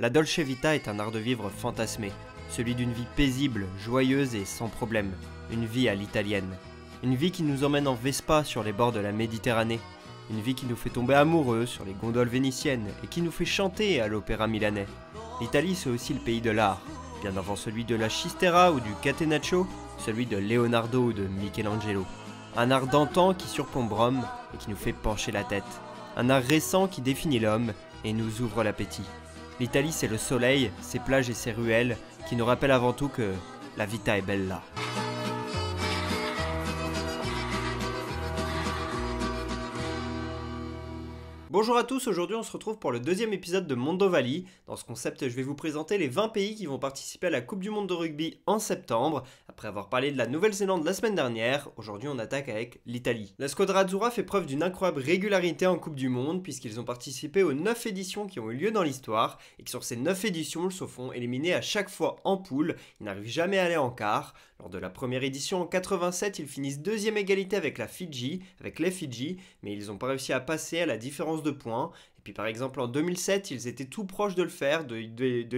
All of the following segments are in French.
La Dolce Vita est un art de vivre fantasmé, celui d'une vie paisible, joyeuse et sans problème, une vie à l'italienne. Une vie qui nous emmène en Vespa sur les bords de la Méditerranée, une vie qui nous fait tomber amoureux sur les gondoles vénitiennes et qui nous fait chanter à l'opéra milanais. L'Italie c'est aussi le pays de l'art, bien avant celui de la Chistera ou du Catenaccio, celui de Leonardo ou de Michelangelo. Un art d'antan qui surplombe Rome et qui nous fait pencher la tête. Un art récent qui définit l'homme et nous ouvre l'appétit. L'Italie, c'est le soleil, ses plages et ses ruelles qui nous rappellent avant tout que la vita est bella. Bonjour à tous, aujourd'hui on se retrouve pour le deuxième épisode de Mondo Valley. Dans ce concept, je vais vous présenter les 20 pays qui vont participer à la Coupe du Monde de rugby en septembre, après avoir parlé de la Nouvelle-Zélande la semaine dernière, aujourd'hui on attaque avec l'Italie. La Squadra Azzurra fait preuve d'une incroyable régularité en Coupe du Monde puisqu'ils ont participé aux 9 éditions qui ont eu lieu dans l'histoire et que sur ces 9 éditions, ils se font éliminer à chaque fois en poule, ils n'arrivent jamais à aller en quart. Lors de la première édition en 87, ils finissent deuxième égalité avec la Fiji, avec les Fidji, mais ils n'ont pas réussi à passer à la différence de points puis par exemple en 2007, ils étaient tout proches de le faire, de,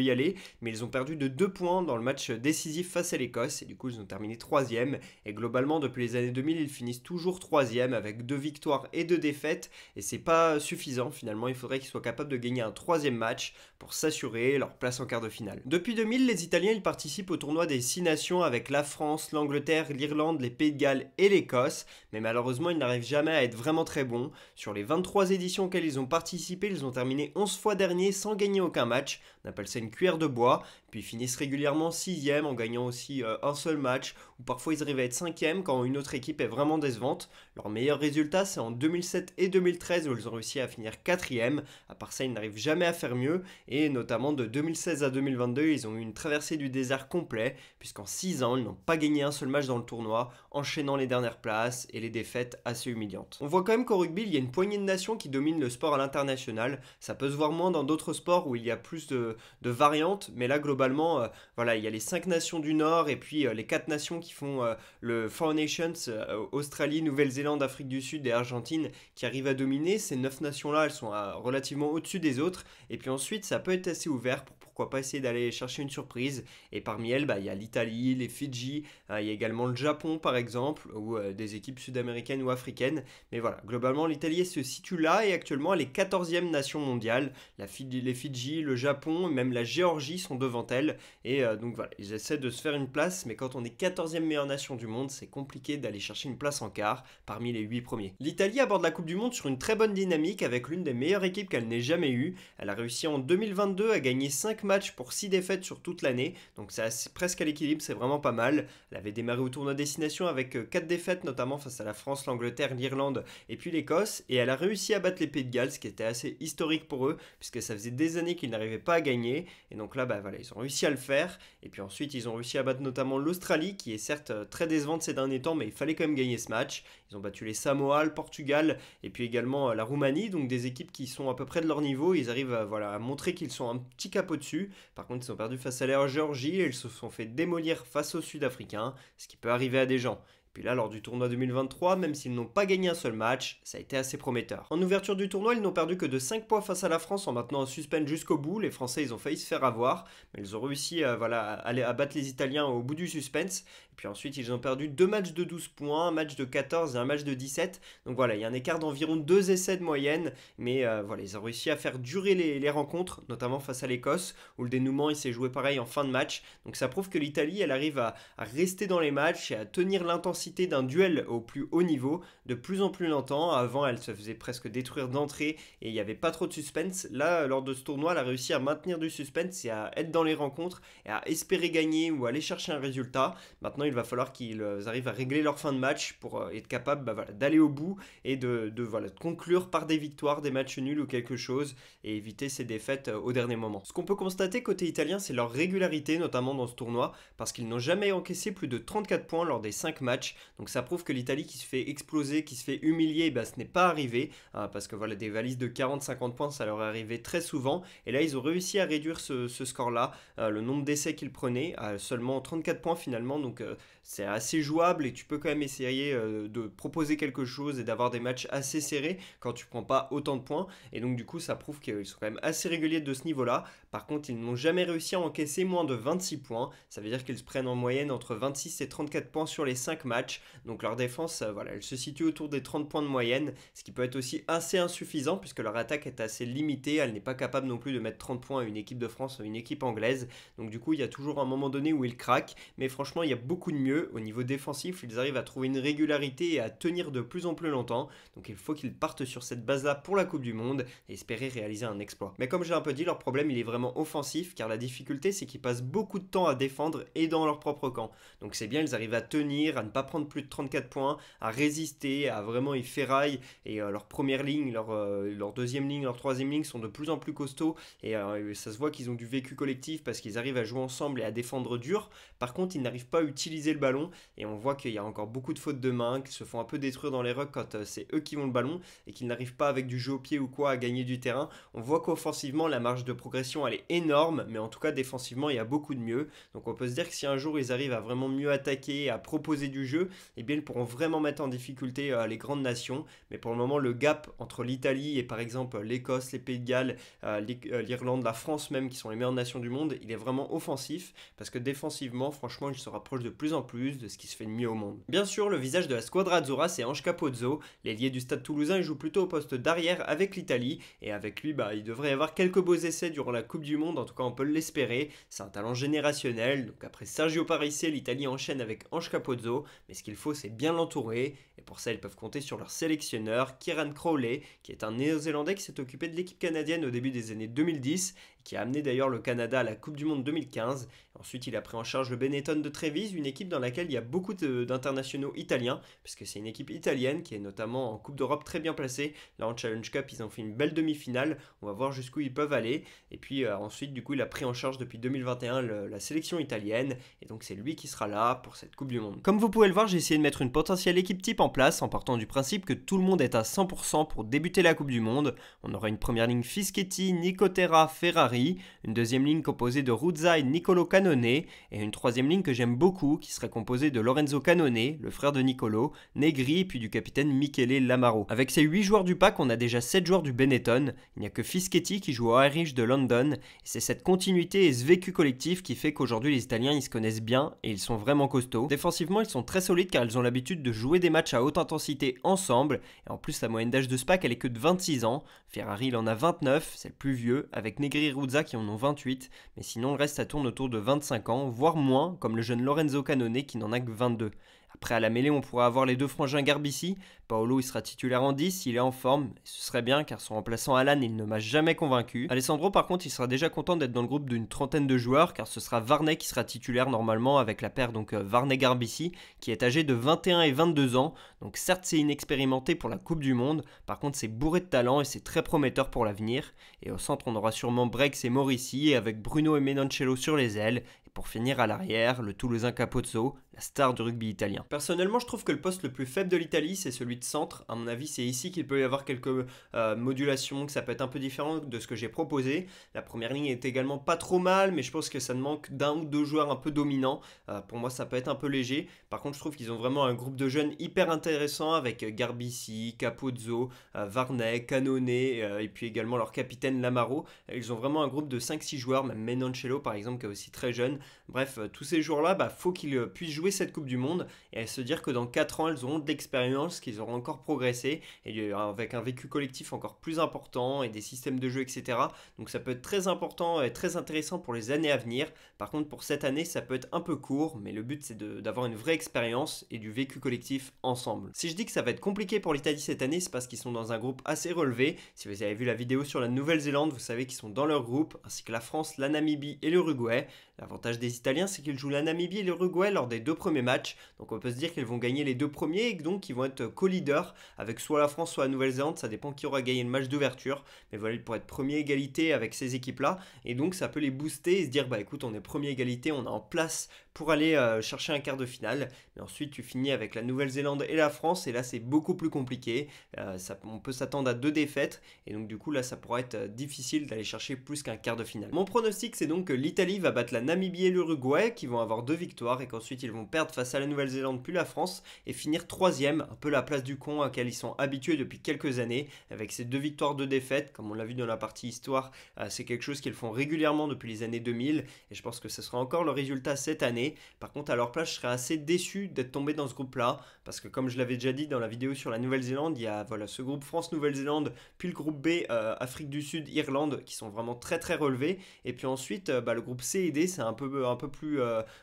y aller, mais ils ont perdu de 2 points dans le match décisif face à l'Écosse et du coup ils ont terminé 3 Et globalement depuis les années 2000, ils finissent toujours 3 avec 2 victoires et 2 défaites et c'est pas suffisant finalement, il faudrait qu'ils soient capables de gagner un troisième match pour s'assurer leur place en quart de finale. Depuis 2000, les Italiens ils participent au tournoi des 6 nations avec la France, l'Angleterre, l'Irlande, les Pays de Galles et l'Écosse, mais malheureusement ils n'arrivent jamais à être vraiment très bons. Sur les 23 éditions auxquelles ils ont participé, ils ont terminé 11 fois dernier sans gagner aucun match. On appelle ça une cuillère de bois. Puis finissent régulièrement 6 en gagnant aussi euh, un seul match ou parfois ils arrivent à être cinquième quand une autre équipe est vraiment décevante. Leur meilleur résultat, c'est en 2007 et 2013 où ils ont réussi à finir quatrième. À part ça, ils n'arrivent jamais à faire mieux et notamment de 2016 à 2022, ils ont eu une traversée du désert complet puisqu'en 6 ans, ils n'ont pas gagné un seul match dans le tournoi, enchaînant les dernières places et les défaites assez humiliantes. On voit quand même qu'au rugby, il y a une poignée de nations qui dominent le sport à l'international. Ça peut se voir moins dans d'autres sports où il y a plus de, variantes, mais là globalement, euh, voilà, il y a les 5 nations du Nord et puis euh, les 4 nations qui font euh, le Four Nations, euh, Australie, Nouvelle-Zélande, Afrique du Sud et Argentine, qui arrivent à dominer. Ces neuf nations-là, elles sont euh, relativement au-dessus des autres. Et puis ensuite, ça peut être assez ouvert pour pourquoi pas essayer d'aller chercher une surprise. Et parmi elles, bah, il y a l'Italie, les Fidji, hein, il y a également le Japon par exemple, ou euh, des équipes sud-américaines ou africaines. Mais voilà, globalement, l'Italie se situe là et actuellement elle est 14e nation mondiale. La Fidji, les Fidji, le Japon, même la Géorgie sont devant elle. Et euh, donc voilà, ils essaient de se faire une place, mais quand on est 14e meilleure nation du monde, c'est compliqué d'aller chercher une place en quart parmi les 8 premiers. L'Italie aborde la Coupe du Monde sur une très bonne dynamique avec l'une des meilleures équipes qu'elle n'ait jamais eue. Elle a réussi en 2022 à gagner 5 match pour 6 défaites sur toute l'année, donc c'est presque à l'équilibre, c'est vraiment pas mal. Elle avait démarré au tournoi destination avec 4 euh, défaites, notamment face à la France, l'Angleterre, l'Irlande et puis l'Écosse, et elle a réussi à battre les Pays de Galles, ce qui était assez historique pour eux, puisque ça faisait des années qu'ils n'arrivaient pas à gagner, et donc là, bah, voilà, ils ont réussi à le faire, et puis ensuite ils ont réussi à battre notamment l'Australie, qui est certes euh, très décevante ces derniers temps, mais il fallait quand même gagner ce match. Ils ont battu les Samoa, le Portugal, et puis également euh, la Roumanie, donc des équipes qui sont à peu près de leur niveau, ils arrivent à, voilà, à montrer qu'ils sont un petit capot dessus par contre, ils sont perdus face à la Géorgie et ils se sont fait démolir face aux Sud-Africains, ce qui peut arriver à des gens. Puis là, lors du tournoi 2023, même s'ils n'ont pas gagné un seul match, ça a été assez prometteur. En ouverture du tournoi, ils n'ont perdu que de 5 points face à la France en maintenant un suspense jusqu'au bout. Les Français, ils ont failli se faire avoir, mais ils ont réussi à, voilà, aller battre les Italiens au bout du suspense. Et puis ensuite, ils ont perdu deux matchs de 12 points, un match de 14 et un match de 17. Donc voilà, il y a un écart d'environ 2 essais de moyenne, mais euh, voilà, ils ont réussi à faire durer les, rencontres, notamment face à l'Écosse, où le dénouement, il s'est joué pareil en fin de match. Donc ça prouve que l'Italie, elle arrive à, à rester dans les matchs et à tenir l'intensité d'un duel au plus haut niveau de plus en plus longtemps. Avant, elle se faisait presque détruire d'entrée et il n'y avait pas trop de suspense. Là, lors de ce tournoi, elle a réussi à maintenir du suspense et à être dans les rencontres et à espérer gagner ou aller chercher un résultat. Maintenant, il va falloir qu'ils euh, arrivent à régler leur fin de match pour euh, être capable bah, d'aller au bout et de, voilà, de conclure par des victoires, des matchs nuls ou quelque chose et éviter ces défaites euh, au dernier moment. Ce qu'on peut constater côté italien, c'est leur régularité, notamment dans ce tournoi, parce qu'ils n'ont jamais encaissé plus de 34 points lors des 5 matchs. Donc ça prouve que l'Italie qui se fait exploser, qui se fait humilier, eh ben, ce n'est pas arrivé. Hein, parce que voilà, des valises de 40-50 points, ça leur est arrivé très souvent. Et là, ils ont réussi à réduire ce, score-là, euh, le nombre d'essais qu'ils prenaient, à seulement 34 points finalement. Donc euh, c'est assez jouable et tu peux quand même essayer euh, de proposer quelque chose et d'avoir des matchs assez serrés quand tu prends pas autant de points. Et donc du coup, ça prouve qu'ils sont quand même assez réguliers de ce niveau-là. Par contre, ils n'ont jamais réussi à encaisser moins de 26 points. Ça veut dire qu'ils prennent en moyenne entre 26 et 34 points sur les 5 matchs. Donc leur défense, euh, voilà, elle se situe autour des 30 points de moyenne, ce qui peut être aussi assez insuffisant puisque leur attaque est assez limitée. Elle n'est pas capable non plus de mettre 30 points à une équipe de France, à une équipe anglaise. Donc du coup, il y a toujours un moment donné où ils craquent. Mais franchement, il y a beaucoup de mieux. Au niveau défensif, ils arrivent à trouver une régularité et à tenir de plus en plus longtemps. Donc il faut qu'ils partent sur cette base-là pour la Coupe du Monde et espérer réaliser un exploit. Mais comme j'ai un peu dit, leur problème, il est vraiment offensif, car la difficulté c'est qu'ils passent beaucoup de temps à défendre et dans leur propre camp. Donc c'est bien, ils arrivent à tenir, à ne pas prendre plus de 34 points, à résister, à vraiment ils ferraille et euh, leur première ligne, leur, euh, leur, deuxième ligne, leur troisième ligne sont de plus en plus costauds, et euh, ça se voit qu'ils ont du vécu collectif parce qu'ils arrivent à jouer ensemble et à défendre dur. Par contre, ils n'arrivent pas à utiliser le ballon, et on voit qu'il y a encore beaucoup de fautes de main, qu'ils se font un peu détruire dans les rucks quand c'est eux qui ont le ballon, et qu'ils n'arrivent pas avec du jeu au pied ou quoi à gagner du terrain. On voit qu'offensivement, la marge de progression elle énorme, mais en tout cas défensivement il y a beaucoup de mieux. Donc on peut se dire que si un jour ils arrivent à vraiment mieux attaquer, à proposer du jeu, et eh bien ils pourront vraiment mettre en difficulté euh, les grandes nations. Mais pour le moment le gap entre l'Italie et par exemple l'Écosse, les Pays de Galles, euh, euh, l'Irlande, la France même qui sont les meilleures nations du monde, il est vraiment offensif parce que défensivement franchement ils se rapprochent de plus en plus de ce qui se fait de mieux au monde. Bien sûr le visage de la Squadra Azzurra c'est Ange Capozzo, l'ailier du stade toulousain il joue plutôt au poste d'arrière avec l'Italie et avec lui bah, il devrait y avoir quelques beaux essais durant la Coupe du Monde, en tout cas on peut l'espérer. C'est un talent générationnel, donc après Sergio Parisse, l'Italie enchaîne avec Ange Capozzo, mais ce qu'il faut c'est bien l'entourer, et pour ça ils peuvent compter sur leur sélectionneur, Kieran Crowley, qui est un Néo-Zélandais qui s'est occupé de l'équipe canadienne au début des années 2010 qui a amené d'ailleurs le Canada à la Coupe du Monde 2015. Ensuite, il a pris en charge le Benetton de Trévise, une équipe dans laquelle il y a beaucoup d'internationaux italiens, puisque c'est une équipe italienne qui est notamment en Coupe d'Europe très bien placée. Là, en Challenge Cup, ils ont fait une belle demi-finale. On va voir jusqu'où ils peuvent aller. Et puis euh, ensuite, du coup, il a pris en charge depuis 2021 la sélection italienne. Et donc, c'est lui qui sera là pour cette Coupe du Monde. Comme vous pouvez le voir, j'ai essayé de mettre une potentielle équipe type en place en partant du principe que tout le monde est à 100% pour débuter la Coupe du Monde. On aura une première ligne Fischetti, Nicotera, Ferrari une deuxième ligne composée de Ruzza et Nicolo Canone, et une troisième ligne que j'aime beaucoup qui serait composée de Lorenzo Canone, le frère de Nicolo, Negri puis du capitaine Michele Lamaro. Avec ces 8 joueurs du pack, on a déjà 7 joueurs du Benetton, il n'y a que Fischetti qui joue au Irish de London, et c'est cette continuité et ce vécu collectif qui fait qu'aujourd'hui les Italiens ils se connaissent bien et ils sont vraiment costauds. Défensivement, ils sont très solides car ils ont l'habitude de jouer des matchs à haute intensité ensemble, et en plus la moyenne d'âge de ce pack elle est que de 26 ans, Ferrari il en a 29, c'est le plus vieux, avec Negri qui en ont 28, mais sinon le reste à tourne autour de 25 ans, voire moins, comme le jeune Lorenzo Canone qui n'en a que 22. Après, à la mêlée, on pourrait avoir les deux frangins Garbici. Paolo, il sera titulaire en 10, il est en forme. ce serait bien, car son remplaçant Alan, il ne m'a jamais convaincu. Alessandro, par contre, il sera déjà content d'être dans le groupe d'une trentaine de joueurs, car ce sera Varney qui sera titulaire normalement avec la paire, donc euh, Varney-Garbici, qui est âgé de 21 et 22 ans. Donc, certes, c'est inexpérimenté pour la Coupe du Monde. Par contre, c'est bourré de talent et c'est très prometteur pour l'avenir. Et au centre, on aura sûrement Brex et Maurici, avec Bruno et Menoncello sur les ailes. Et pour finir à l'arrière, le Toulousain Capozzo, la star du rugby italien. Personnellement, je trouve que le poste le plus faible de l'Italie, c'est celui de centre. À mon avis, c'est ici qu'il peut y avoir quelques euh, modulations, que ça peut être un peu différent de ce que j'ai proposé. La première ligne est également pas trop mal, mais je pense que ça ne manque d'un ou deux joueurs un peu dominants. Euh, pour moi, ça peut être un peu léger. Par contre, je trouve qu'ils ont vraiment un groupe de jeunes hyper intéressant avec Garbici, Capozzo, euh, Varney, euh, et puis également leur capitaine Lamaro. Ils ont vraiment un groupe de 5-6 joueurs, même Menoncello par exemple, qui est aussi très jeune. Bref, tous ces joueurs-là, il bah, faut qu'ils puissent jouer cette Coupe du Monde et à se dire que dans 4 ans, elles auront de l'expérience, qu'ils auront encore progressé et avec un vécu collectif encore plus important et des systèmes de jeu, etc. Donc ça peut être très important et très intéressant pour les années à venir. Par contre, pour cette année, ça peut être un peu court, mais le but c'est d'avoir une vraie expérience et du vécu collectif ensemble. Si je dis que ça va être compliqué pour l'Italie cette année, c'est parce qu'ils sont dans un groupe assez relevé. Si vous avez vu la vidéo sur la Nouvelle-Zélande, vous savez qu'ils sont dans leur groupe, ainsi que la France, la Namibie et l'Uruguay. L'avantage des Italiens, c'est qu'ils jouent la Namibie et l'Uruguay lors des deux premier premiers matchs. Donc on peut se dire qu'ils vont gagner les deux premiers et donc ils vont être co-leaders avec soit la France, soit la Nouvelle-Zélande. Ça dépend qui aura gagné le match d'ouverture. Mais voilà, ils pourraient être premier égalité avec ces équipes-là. Et donc ça peut les booster et se dire, bah écoute, on est premier égalité, on a en place pour aller euh, chercher un quart de finale. Mais ensuite, tu finis avec la Nouvelle-Zélande et la France, et là, c'est beaucoup plus compliqué. Euh, on peut s'attendre à deux défaites, et donc du coup, là, ça pourrait être euh, difficile d'aller chercher plus qu'un quart de finale. Mon pronostic, c'est donc que l'Italie va battre la Namibie et l'Uruguay, qui vont avoir deux victoires, et qu'ensuite, ils vont perdre face à la Nouvelle-Zélande puis la France, et finir troisième, un peu la place du con à laquelle ils sont habitués depuis quelques années, avec ces deux victoires, deux défaites, comme on l'a vu dans la partie histoire, c'est quelque chose qu'ils font régulièrement depuis les années 2000, et je pense que ce sera encore le résultat cette année. Par contre, à leur place, je serais assez déçu d'être tombé dans ce groupe-là, parce que comme je l'avais déjà dit dans la vidéo sur la Nouvelle-Zélande, il y a voilà, ce groupe France-Nouvelle-Zélande, puis le groupe B, euh, Afrique du Sud, Irlande, qui sont vraiment très très relevés. Et puis ensuite, euh, bah, le groupe C et D, c'est un peu, euh, un peu plus,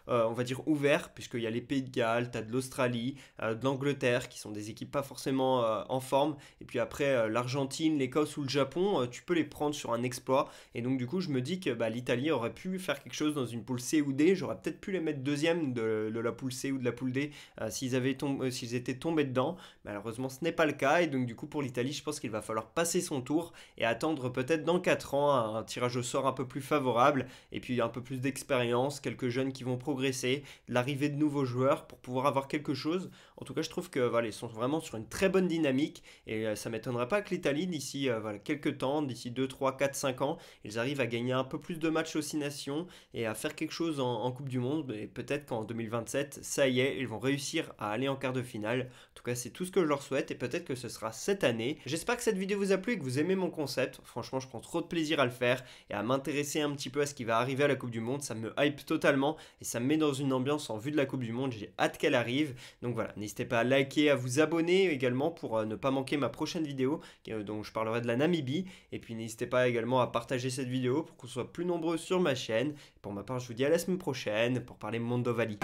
on va dire, ouvert, puisqu'il y a les Pays de Galles, t'as de l'Australie, de l'Angleterre, qui sont des équipes pas forcément en forme. Et puis après, l'Argentine, l'Écosse ou le Japon, tu peux les prendre sur un exploit. Et donc du coup, je me dis que bah, l'Italie aurait pu faire quelque chose dans une poule C ou D, j'aurais peut-être pu les mettre deuxième de, la poule C ou de la poule D euh, s'ils, avaient euh, s'ils étaient tombés dedans. Malheureusement, ce n'est pas le cas. Et donc, du coup, pour l'Italie, je pense qu'il va falloir passer son tour et attendre peut-être dans 4 ans un tirage au sort un peu plus favorable et puis un peu plus d'expérience, quelques jeunes qui vont progresser, l'arrivée de nouveaux joueurs pour pouvoir avoir quelque chose. En tout cas, je trouve qu'ils sont vraiment sur une très bonne dynamique et euh, ça m'étonnera pas que l'Italie d'ici euh, quelques temps, d'ici 2 3 4 5 ans, ils arrivent à gagner un peu plus de matchs aussi nations et à faire quelque chose en, Coupe du monde et peut-être qu'en 2027, ça y est, ils vont réussir à aller en quart de finale. En tout cas, c'est tout ce que je leur souhaite et peut-être que ce sera cette année. J'espère que cette vidéo vous a plu et que vous aimez mon concept. Franchement, je prends trop de plaisir à le faire et à m'intéresser un petit peu à ce qui va arriver à la Coupe du Monde. Ça me hype totalement et ça me met dans une ambiance en vue de la Coupe du Monde. J'ai hâte qu'elle arrive. Donc voilà, n'hésitez N'hésitez pas à liker, à vous abonner également pour euh, ne pas manquer ma prochaine vidéo euh, dont je parlerai de la Namibie. Et puis n'hésitez pas également à partager cette vidéo pour qu'on soit plus nombreux sur ma chaîne. Pour ma part, je vous dis à la semaine prochaine pour parler Mondovali.